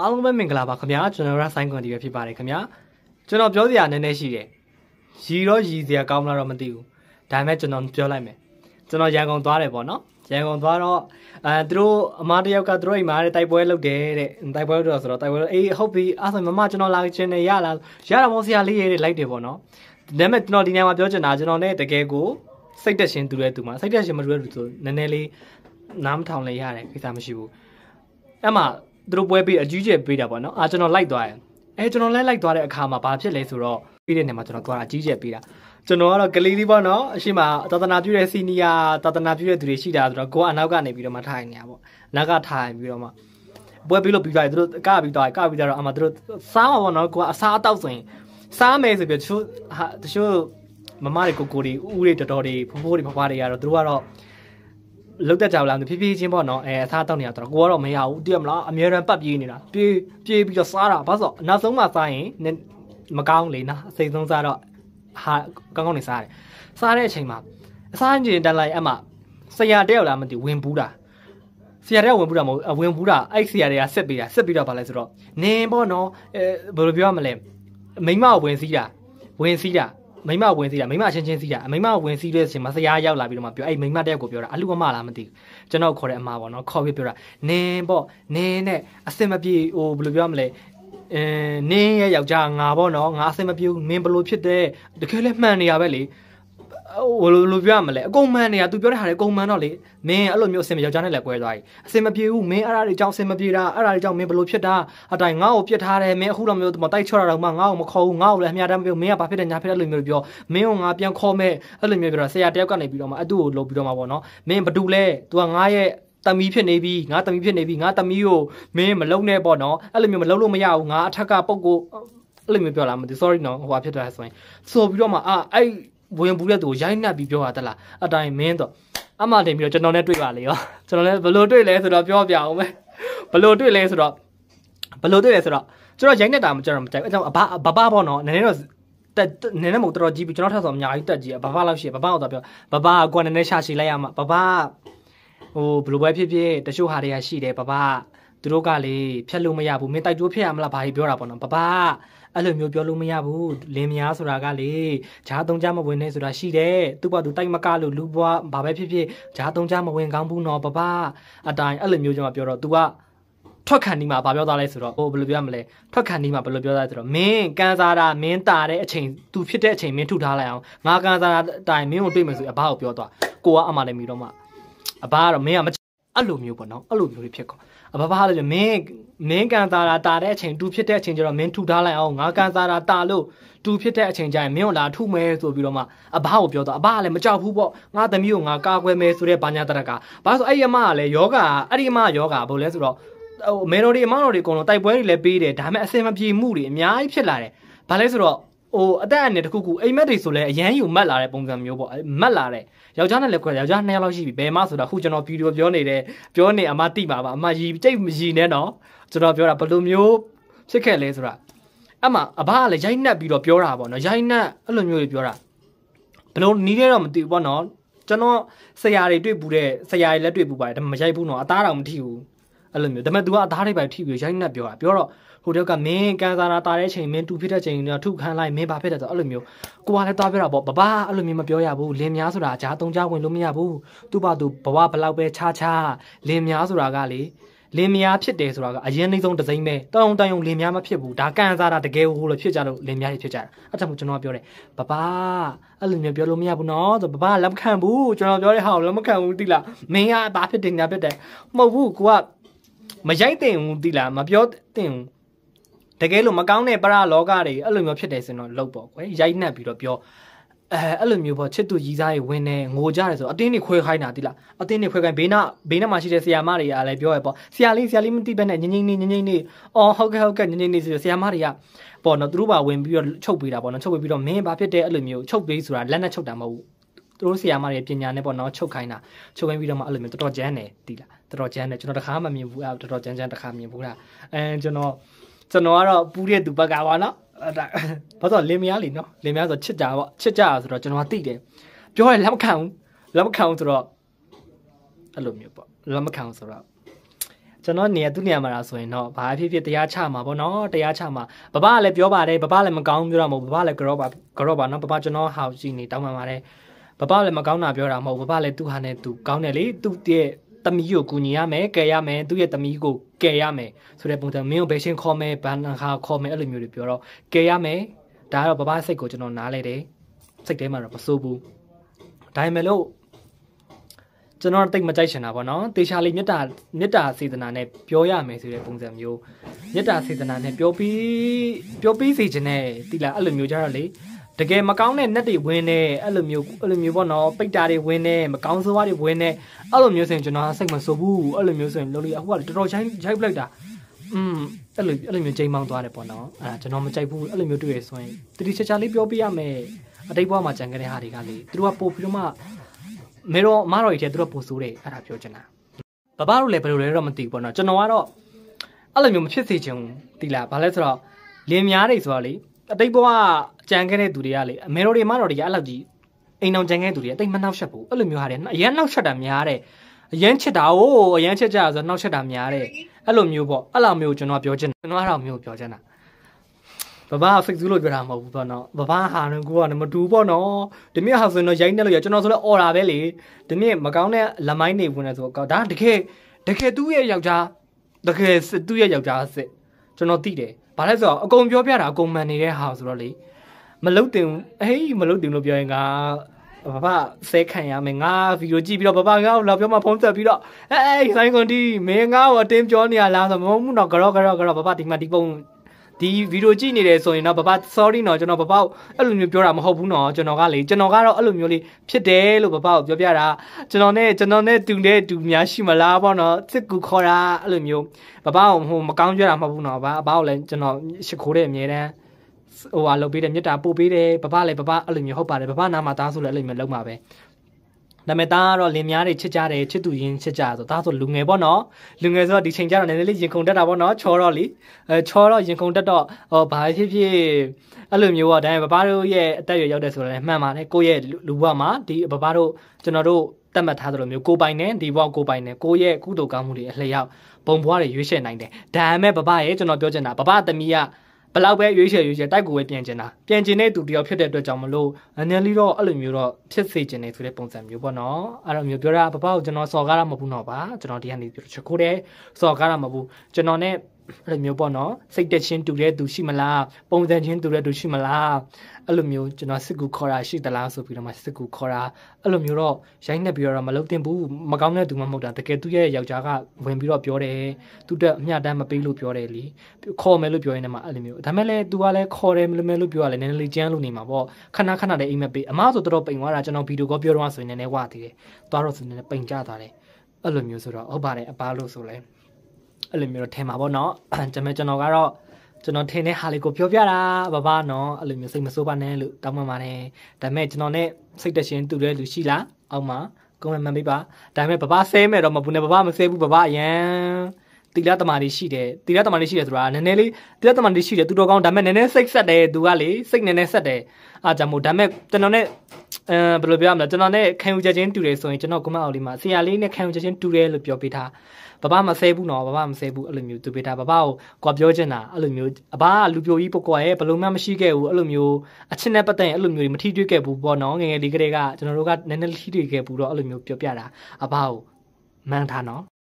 အားလုံးပဲမင်္ဂလာပါခင်ဗျာကျွန်တော်ရဆိုင်ကွန်တီပဲဖြစ်ပါတယ်ခင်ဗျာကျွန်တော်ပြောစရာနည်းနည်းရှိတယ်ရည်တော့ရည်စရာကောင်းလားတော့မသိဘူးဒါပေမဲ့ကျွန်တော်ပြောလိုက်မယ်ကျွန်တော်ရန်ကုန်သွားတယ်ပေါ့နော်ရန်ကုန်သွားတော့အဲသူတို့အမတယောက်ကသူတို့အိမ်မှာတိုက်ပွဲလုပ်တယ်တဲ့တိုက်ပွဲလုပ်တော့ဆိုတော့တိုက်ပွဲလုပ်အေးဟုတ်ပြီအဲ့ဆိုမမကျွန်တော်လာချင်တယ်ရလားရတာမဟုတ်ဆရာလေးရဲ့လိုက်တယ်ပေါ့နော်ဒါပေမဲ့ကျွန်တော်ဒီညမှာပြောချင်တာကျွန်တော်နဲ့တကယ်ကိုစိတ်တက်ရှင်သူတဲ့သူမှာစိတ်တက်ရှင်မတူတဲ့သူဆိုနည်းနည်းလေးနားမထောင်လည်းရတယ်ကိစ္စမရှိဘူးအဲ့မှာသူတို့ပွဲပေးအကြီးကျယ်ပေးတာပေါ့နော်အာကျွန်တော်လိုက်သွားတယ်အဲကျွန်တော်လဲလိုက်သွားတဲ့အခါမှာဘာဖြစ်လဲဆိုတော့ပြီးတဲ့နေမှာကျွန်တော်သွားတာအကြီးကျယ်ပေးတာကျွန်တော်ကတော့ကလေးလေးပေါ့နော်အရှိမသာသနာပြုတဲ့စီနီယာသာသနာပြုတဲ့သူတွေရှိတာဆိုတော့ကိုကအနောက်ကနေပြီးတော့မှထိုင်နေတာပေါ့အနောက်ကထိုင်ပြီးတော့မှပွဲပြီးလို့ပြီးသွားတယ်သူတို့ကပြီးသွားတယ်ကပြီးသွားတော့အမှသူတို့စားမှာပေါ့နော်ကိုကအစားအသောက်ဆိုရင်စားမယ်ဆိုပြီးတချို့ဟာတချို့မမတွေကိုကိုတွေဥတွေတော်တော်တွေဖိုးဖိုးတွေဖဖွားတွေကတော့သူတို့ကတော့လုတ်တက်ကြဘူးလားဖြည်းဖြည်းချင်းပေါ့နော်အဲအစားတောက်နေရတော့ကိုကတော့မရဘူးတည်ရမလားအများရန်ပတ်ပြေးနေတာပြေးပြေးပြီးတော့စားတာဘာလို့နောက်ဆုံးမှစားရင်မကောင်းလေနော်အစိမ့်ဆုံးစားတော့ဟာကောင်းကောင်းနေစားတယ်စားတဲ့အချိန်မှာအစားအကျင်တက်လိုက်အမှဆရာတက်ရောက်လာမသိဝင်ဘူးတာဆရာတွေကဝင်ဘူးတာမဟုတ် ဝင်ဘူးတာအဲ့ဆရာတွေကဆက်ပေးတာဆက်ပြီးတော့ဗာလဲဆိုတော့နင်းပေါ့နော်အဲဘယ်လိုပြောရမလဲမိမကိုဝင်စည်းတာဝင်စည်းတာမိမဝင်စီးတာမိမချင်းချင်းစီးတာမိမဝင်စီးတဲ့အချိန်မှာဆရာရောက်လာပြီးတော့မှပြောအဲ့မိမတက်ကိုပြောတာအလူအမလားမသိဘူးကျွန်တော်ခေါ်တဲ့အမပေါ့နော်ခေါ်ပြီးပြောတာနင်းပေါ့နင်းနဲ့အစင်မပြေဟိုဘယ်လိုပြောမလဲအဲနင်းရဲ့ယောက်ျားငါပေါ့နော်ငါအစင်မပြေဘူးမင်းဘယ်လိုဖြစ်တဲ့တကယ်လဲမှန်နေရပဲလေဘယ်လိုလိုပြောရမလဲအကုန်မှန်နေရ तू ပြောတဲ့ဟာတွေအကုန်မှန်တော့လေမင်းအဲ့လိုမျိုးအစင်မယောက်ျားနဲ့လည်းကွဲသွားပြီအစင်မပြေဘူးမင်းအဲ့ဒါတွေကြောင့်အစင်မပြေတာအဲ့ဒါတွေကြောင့်မင်းဘယ်လိုဖြစ်တာအတိုင်ငါ့ကိုပြစ်ထားတယ်မင်းအခုတော့မျိုးတိုက်ချော့တာတော့မှငါ့ကိုမခေါ်ဘူးငါ့ကိုလည်းအမြဲတမ်းပြောမင်းကဘာဖြစ်တယ်ညာဖြစ်တယ်လို့မျိုးပြောမင်းကိုငါပြန်ခေါ်မဲ့အဲ့လိုမျိုးပြောတာဆရာတယောက်ကနေပြီးတော့မှအတူကိုလုပ်ပြီးတော့မှပေါ့နော်မင်းဘာတူလဲ तू ကငါ့ရဲ့တမီဖြစ်နေပြီငါတမီဖြစ်နေပြီငါတမီကိုမင်းမလုံနဲ့ပေါ့နော်အဲ့လိုမျိုးမလုံလို့မရဘူးငါအထက်ကပုံကိုအဲ့လိုမျိုးပြောလာမသိ sorry နော်ဟိုဟာဖြစ်တာဆိုရင်ဆိုပြီးတော့မှအာအဲ့ဘဝင်ဘူးတဲ့သူကိုရိုက်နှက်ပြီးပြောတာတလားအတိုင်းမင်းတော့အမှတင်ပြီးတော့ကျွန်တော်နဲ့တွေ့ပါလေရောကျွန်တော်လည်းဘလို့တွေ့လဲဆိုတော့ပြောပြအောင်ပဲဘလို့တွေ့လဲဆိုတော့ဘလို့တွေ့လဲဆိုတော့ကျွန်တော်ရိုက်နှက်တာမကျွန်တော်မကြိုက်ဘူးအဲကြောင့်အဘဘဘပေါ့နော်နည်းနည်းတော့တက်နည်းနည်းမဟုတ်တော်ကြီးပြီကျွန်တော်ထပ်ဆောင်အများကြီးတက်ကြီးဘဘလောက်ရှိဘဘတော့ပြောဘဘကွာနည်းနည်းရှာရှည်လိုက်ရမှာဘဘဟိုဘလိုပဲဖြစ်ဖြစ်တချို့ဟာတွေကရှိတယ်ဘဘကသူတို့ကလေဖြတ်လို့မရဘူးမင်းတိုက်တိုးဖြတ်ရမလားဘာကြီးပြောတာပေါ့နော်ပပအဲ့လိုမျိုးပြောလို့မရဘူးလင်းများဆိုတာကလေဂျားသုံးကြမဝင်နဲ့ဆိုတာရှိတယ်သူ့ဘာသူတိုက်မကလို့လူဘွားဘာပဲဖြစ်ဖြစ်ဂျားသုံးကြမဝင်ကောင်းဘူးနော်ပပအတိုင်းအဲ့လိုမျိုးကျွန်မပြောတော့ तू ကထွက်ခံဒီမှာဘာပြောသားလဲဆိုတော့ဟိုဘယ်လိုပြောမလဲထွက်ခံဒီမှာဘယ်လိုပြောသားလဲဆိုတော့မင်းကန်စားတာမင်းတာတဲ့အချိန် तू ဖြစ်တဲ့အချိန်မင်းထုထားလိုက်အောင်ငါကန်စားတာအတိုင်းမင်းကိုတွေ့မယ်ဆိုအဘကိုပြောသွားကိုကအမှလည်းမီတော့မှအဘကတော့မင်းကအဲ့လိုမျိုးပေါ့နော်အဲ့လိုမျိုးတွေဖြစ်ကုန်အဘဘာလည်းမင်းမင်းကန်တာတာတာတဲ့အချိန်တူဖြစ်တဲ့အချိန်ကျတော့မင်းထူထားလိုက်အောင်ငါကန်တာတာတာလို့တူဖြစ်တဲ့အချိန်ကျရင်မင်းကိုလာထုမယ်ဆိုပြီးတော့မှအဘကိုပြောတော့အဘကလည်းမကြောက်ဘူးပေါ့ငါသမီးကိုငါကာကွယ်မယ်ဆိုတဲ့ဘာညာတရကဘာဆိုအဲ့ဒီအမကလည်းယောဂအဲ့ဒီအမယောဂဘာလဲဆိုတော့ဟိုမေတော်တွေအမတော်တွေအကုန်လုံးတိုက်ပွဲတွေလည်းပေးတယ်ဒါပေမဲ့အစင်မပြေမှုတွေအများကြီးဖြစ်လာတယ်ဘာလဲဆိုတော့ဟိုအသက်အန္တရာယ်တစ်ခုခုအိမ်မက်တွေဆိုလဲအရန်ယူမတ်လာတဲ့ပုံစံမျိုးပေါ့မတ်လာတဲ့ယောက်ျားနဲ့လည်းခွဲယောက်ျားနှစ်ယောက်လောက်ရှိပြီဘယ်မှဆိုတာခုကျွန်တော်ဗီဒီယိုပြောနေတယ်ပြောနေအမတိပါပါအမရီကြိတ်မရီနဲ့နော်ကျွန်တော်ပြောတာဘယ်လိုမျိုးဖြစ်ခဲ့လဲဆိုတာအမအဘကလည်းရိုက်နှက်ပြီးတော့ပြောတာပေါ့နော်ရိုက်နှက်အဲ့လိုမျိုးတွေပြောတာဘယ်လိုနီးလဲတော့မသိဘူးပေါ့နော်ကျွန်တော်ဆရာတွေတွေ့ဘူးတဲ့ဆရာတွေလည်းတွေ့ဘူးပါတယ်မရိုက်ဘူးနော်အသားတော်မထိဘူးအဲ့လိုမျိုးဒါပေမဲ့ तू ကအသားတွေပိုင်ထိပြီးရိုက်နှက်ပြောတာပြောတော့ဟိုတယောက်ကမင်းကန်စာနာတာတဲ့ချိန်မင်းတူဖြစ်တဲ့ချိန်ကထုခံလိုက်မင်းဘာဖြစ်တယ်ဆိုတော့အဲ့လိုမျိုးကိုကလည်းသွားပြောတာပေါ့ဘဘအဲ့လိုမျိုးမပြောရဘူးလင်များဆိုတာအကြားသုံးကြားဝင်လို့မရဘူးသူ့ဘာသူဘဝဘလောက်ပဲခြားခြားလင်များဆိုတာကလေလင်များဖြစ်တယ်ဆိုတာကအရင်နှိမ့်ဆုံးဒစိမ့်ပဲတောင်းတောင်းလင်များမဖြစ်ဘူးဒါကန်စားတာတကယ်ဟိုလိုဖြစ်ကြလို့လင်များတွေဖြစ်ကြတာအဲ့ဒါမှကျွန်တော်ပြောတယ်ဘဘာအဲ့လိုမျိုးပြောလို့မရဘူးနော်ဆိုဘဘာလက်မခံဘူးကျွန်တော်ပြောတဲ့ဟာကိုလက်မခံဘူးတိလားမင်းကဘာဖြစ်တယ်ညာဖြစ်တယ်မဟုတ်ဘူးကိုကမရိုက်တင်ဘူးတိလားမပြောတင်ဘူးတကယ်လို့မကောင်းတဲ့ပရလောကတွေအဲ့လိုမျိုးဖြစ်တယ်ဆိုတော့လုတ်ပေါ့ကွယ်ရိုက်နှက်ပြီးတော့ပြောအဲအဲ့လိုမျိုးပေါ့ချစ်သူကြီးစားတွေဝင်နေငိုကြတယ်ဆိုအတင်းတွေခွဲခိုင်းတာတိလားအတင်းတွေခွဲခိုင်းဘေးနာဘေးနာမှာရှိတဲ့ဆရာမတွေကလည်းပြောရပေါ့ဆရာလေးဆရာလေးမသိဘဲနဲ့ငငိမ့်နေငငိမ့်နေအော်ဟုတ်ကဲ့ဟုတ်ကဲ့ငငိမ့်နေဆိုဆရာမတွေကပေါ့နော်သူတို့ပါဝင်ပြီးတော့ချုပ်ပေးတာပေါ့နော်ချုပ်ပေးပြီးတော့မင်းဘာဖြစ်တဲ့အဲ့လိုမျိုးချုပ်ပေးဆိုတာလက်နဲ့ချုပ်တာမဟုတ်ဘူးသူတို့ဆရာမတွေပညာနဲ့ပေါ့နော်ချုပ်ခိုင်းတာချုပ်ခိုင်းပြီးတော့မှအဲ့လိုမျိုးတော်တော်ကျန်းတယ်တိလားတော်တော်ကြမ်းတယ်ကျွန်တော်တခါမှမမြင်ဘူးအဲတော်တော်ကြမ်းကြမ်းတခါမြင်ဘူးလားအဲကျွန်တော်ကျွန်တော်ကတော့ပူးတဲ့သူဘက်ကပါနော်ဒါဘာလို့လင်မယားလीနော်လင်မယားဆိုချစ်ကြပေါ့ချစ်ကြဆိုတော့ကျွန်တော်ကသိတယ်ပြောရလက်မခံဘူးလက်မခံဘူးဆိုတော့အဲ့လိုမျိုးပေါ့လက်မခံဘူးဆိုတော့ကျွန်တော်နေရသူ့နေရာမှာလာဆိုရင်တော့ဘာဖြစ်ဖြစ်တရားချမှာပေါ့နော်တရားချမှာဘဘကလည်းပြောပါတယ်ဘဘလည်းမကောင်းပြောတာမဟုတ်ဘဘလည်းကြောပါကြောပါနော်ဘဘကျွန်တော်ဟောက်ရှိနေတောင်းပန်ပါတယ်ဘဘလည်းမကောင်းတာပြောတာမဟုတ်ဘဘလည်းသူ့ဟာနဲ့သူကောင်းတယ်လေသူ့ရဲ့တမီးကိုကူညီရမယ်ကယ်ရမယ်သူ့ရဲ့တမီးကိုကယ်ရမယ်ဆိုတဲ့ပုံစံမင်းကိုဘယ်ရှင်ခေါ်မယ်ဘန်ခါခေါ်မယ်အဲ့လိုမျိုးတွေပြောတော့ကယ်ရမယ်ဒါကတော့ဘဘစိတ်ကိုကျွန်တော်နားလဲတယ်စိတ်ထဲမှာတော့မစိုးဘူးဒါပေမဲ့လို့ကျွန်တော်တိတ်မကြိုက်ချင်တာပေါ့နော်တေချာလေးမေတ္တာမေတ္တာစေတနာနဲ့ပြောရမယ်ဆိုတဲ့ပုံစံမျိုးမေတ္တာစေတနာနဲ့ပြောပြီးပြောပြီးစေချင်တဲ့တိလာအဲ့လိုမျိုးကြတော့လေတကယ်မကောင်းတဲ့နှက်တွေဝင်နေအဲ့လိုမျိုးအဲ့လိုမျိုးပေါ့နော်ပိတ်တာတွေဝင်နေမကောင်းစကားတွေဝင်နေအဲ့လိုမျိုးဆိုရင်ကျွန်တော်စိတ်မဆိုးဘူးအဲ့လိုမျိုးဆိုရင်လုံးလေးအခုကတော်တော်ချိုင်းချိုက်ပလိုက်တာอืมအဲ့လိုအဲ့လိုမျိုးချိန်မောင်းသွားတယ်ပေါ့နော်အဲ့ဒါကျွန်တော်မကြိုက်ဘူးအဲ့လိုမျိုးတွေ့ရဆိုရင်တတိချာချာလေးပြောပြရမယ်အတိတ်ဘဝမှာကြံခဲ့တဲ့ဟာတွေကလေသူတို့ကပို့ပြီးတော့မှမေတော်အမတော်ကြီးတဲ့သူတို့ပို့ဆိုးတယ်အဲ့ဒါပြောချင်တာဘဘတို့လည်းဘယ်လိုလဲတော့မသိဘူးပေါ့နော်ကျွန်တော်ကတော့အဲ့လိုမျိုးမဖြစ်စေချင်ဘူးတိလားဘာလဲဆိုတော့လင်များတွေဆိုတော့လေအတိတ်ဘဝကြံခဲ့တဲ့သူတွေကလေအမေရိုတွေမတော်တွေကအဲ့လောက်ကြီးအိမ်အောင်ကြံခဲ့သူတွေကတိတ်မနှောက်ရှက်ဘူးအဲ့လိုမျိုးဟာတယ်အရန်နှောက်ရှက်တာများတဲ့အရန်ချစ်တာကိုအရန်ချစ်ကြတာဆိုနှောက်ရှက်တာများတဲ့အဲ့လိုမျိုးပေါ့အဲ့လိုမျိုးကျွန်တော်ပြောချင်ကျွန်တော်အဲ့လိုမျိုးပြောချင်တာဘဘာ Facebook လို့ပြောတာမဟုတ်ဘူးပေါ့နော်ဘဘာဟာနကူကမတူပေါ့နော်ဒီမြဟာဆိုရင်တော့ရိုင်းတက်လို့ရကျွန်တော်ဆိုလဲအော်တာပဲလေဒီမြမကောင်းတဲ့လမိုင်းနေဝင်နေဆိုတော့ဒါတကယ်တကယ်သူ့ရဲ့ယောက်ျားတကယ်သူ့ရဲ့ယောက်ျားစစ်ကျွန်တော်သိတယ်ဘာလဲဆိုတော့အကုန်ပြောပြတာအကုန်မှန်နေတဲ့ဟာဆိုတော့လေမလုတ်တင်အဟေးမလုတ်တင်လို့ပြောရင်ကဘဘဆဲခံရမယ်ငါဗီဒီယိုကြည့်ပြီးတော့ဘဘငါ့ကိုလာပြောမှဖုန်းဆက်ပြီးတော့အဲအဲဆိုင်ကွန်တီမင်းငါ့ကိုအတင်းပြောနေရလားဆိုမဟုတ်ဘူးတော့ကြော့ကြော့ကြော့ဘဘဒီမှာဒီပုံဒီဗီဒီယိုကြည့်နေတယ်ဆိုရင်တော့ဘဘ sorry နော်ကျွန်တော်ဘဘအဲ့လိုမျိုးပြောတာမဟုတ်ဘူးနော်ကျွန်တော်ကလေကျွန်တော်ကတော့အဲ့လိုမျိုးလေးဖြစ်တယ်လို့ဘဘကိုပြောပြတာကျွန်တော်နဲ့ကျွန်တော်နဲ့တူတဲ့တူများရှိမလားပေါ့နော်စစ်ကူခေါ်တာအဲ့လိုမျိုးဘဘကိုဟိုမကောင်းကြွတာမဟုတ်ဘူးနော်ဘဘကိုလည်းကျွန်တော်ရှ िख ိုးတဲ့အမြဲတမ်းဟိုဟာလုပ်ပေးတယ်မြတ်တာပို့ပေးတယ်ဘဘလည်းဘဘအဲ့လိုမျိုးဟုတ်ပါတယ်ဘဘနာမှာသားဆိုလည်းအဲ့လိုမျိုးလုပ်မှာပဲဒါပေမဲ့သားကတော့လင်များတွေချစ်ကြတယ်ချစ်သူရင်းချစ်ကြဆိုသားဆိုလူငယ်ပေါ့နော်လူငယ်ဆိုတော့ဒီချိန်ကျတော့နည်းနည်းလေးရင်ခုန်တက်တာပေါ့နော်ချောတော့လीအဲချောတော့ရင်ခုန်တက်တော့ဟောဘာဖြစ်ဖြစ်အဲ့လိုမျိုးပေါ့ဒါပေမဲ့ဘဘတို့ရဲ့အသက်အရွယ်ရောက်တဲ့ဆိုတော့လည်းမှန်ပါတယ်ကိုယ့်ရဲ့လူဘဝမှာဒီဘဘတို့ကျွန်တော်တို့တတ်မှတ်ထားသလိုမျိုးကိုပိုင်နဲ့ဒီဘဝကိုပိုင်နဲ့ကိုရဲ့ကုသိုလ်ကောင်းမှုတွေအလျောက်ဘုံဘွားတွေရွေးချယ်နိုင်တယ်ဒါပေမဲ့ဘဘရဲ့ကျွန်တော်ပြောချင်တာဘဘသမီးကဘလောက်ပဲရွေးချယ်ရွေးချယ်တိုက်ကိုပဲပြန်ကျင်တာပြန်ကျင်တဲ့သူတယောက်ဖြစ်တဲ့အတွက်ကြောင့်မလို့အန်နယ်လီတော့အဲ့လိုမျိုးတော့ဖြစ်စေကျင်နေဆိုတဲ့ပုံစံမျိုးပေါ့နော်အဲ့လိုမျိုးပြောတာပပကိုကျွန်တော်စော်ကားတာမဟုတ်ဘူးတော့ပါကျွန်တော်ဒီကနေပြောချခိုးတယ်စော်ကားတာမဟုတ်ဘူးကျွန်တော်နဲ့အဲ့လိုမျိုးပေါ့နော်စိတ်တက်ချင်းတူတဲ့သူရှိမလားပုံစံချင်းတူတဲ့သူရှိမလားအဲ့လိုမျိုးကျွန်တော်စစ်ကူခေါ်တာရှိသလားဆိုပြီးတော့မှစစ်ကူခေါ်တာအဲ့လိုမျိုးတော့ရိုက်နှက်ပြီးတော့မလုပ်သင့်ဘူးမကောင်းတဲ့သူမှမဟုတ်တာတကယ်သူရဲ့ယောက်ျားကဝင်ပြီးတော့ပြောတယ်သူတက်အမျှတမ်းမပေးလို့ပြောတယ်လीခေါ်မယ်လို့ပြောရင်းနဲ့မှအဲ့လိုမျိုးဒါမဲ့လည်းသူကလည်းခေါ်တယ်မလို့မယ်လို့ပြောရလဲနည်းနည်းလေးကြမ်းလို့နေမှာပေါ့ခဏခဏလည်းအိမ်မပေးအမဆိုတော့ပိန်သွားတာကျွန်တော်ဗီဒီယိုကောပြောတော့ဆိုရင်လည်းဝါသေးတယ်သွားတော့ဆိုရင်လည်းပိန်ကြသွားတယ်အဲ့လိုမျိုးဆိုတော့ဟုတ်ပါတယ်အပါလို့ဆိုလဲအဲ့လိုမျိုးတော့ထင်ပါဗောနော်ကျွန်မကျွန်တော်ကတော့ကျွန်တော်ထင်တဲ့ဟာလေးကိုပြောပြတာဘာဘာနော်အဲ့လိုမျိုးစိတ်မဆိုးပါနဲ့လို့တောင်းပန်ပါတယ်ဒါပေမဲ့ကျွန်တော်နဲ့စိတ်တရှင်တူတဲ့လူရှိလားအောက်မှာကွန်မန့်မှန်ပေးပါဒါပေမဲ့ဘာဘာဆဲမဲ့တော့မဘူးနဲ့ဘာဘာမဆဲဘူးဘာဘာအရန်တီလာတမာတွေရှိတယ်တီလာတမာတွေရှိတယ်ဆိုတာနည်းနည်းလေးတီလာတမာတွေရှိတယ်သူတော်ကောင်းဒါပေမဲ့နည်းနည်းစိတ်ဆက်တယ်သူကလေစိတ်နည်းနည်းဆက်တယ်အားကြောင့်မို့ဒါပေမဲ့ကျွန်တော်နဲ့အဲဘယ်လိုပြောရမလဲကျွန်တော်နဲ့ခံယူချက်ချင်းတူတယ်ဆိုရင်ကျွန်တော်ကမအောင်လေးမှာဆရာလေးနဲ့ခံယူချက်ချင်းတူတယ်လို့ပြောပေးထားဘဘမဆဲဘူးနော်ဘဘမဆဲဘူးအဲ့လိုမျိုးသူပေးထားဘဘကိုကွာပြောချင်တာအဲ့လိုမျိုးအဘကလူပြိုကြီးပေါ့ကွာရဲ့ဘယ်လိုမှမရှိခဲ့ဘူးအဲ့လိုမျိုးအချင်းနဲ့ပတ်သက်ရင်အဲ့လိုမျိုးတွေမထီတွေ့ခဲ့ဘူးပေါ့နော်ငငယ်လေးကလေးကကျွန်တော်တို့ကနည်းနည်းထီတွေ့ခဲ့ဘူးတော့အဲ့လိုမျိုးပြောပြတာအဘကိုမန်ထားနော်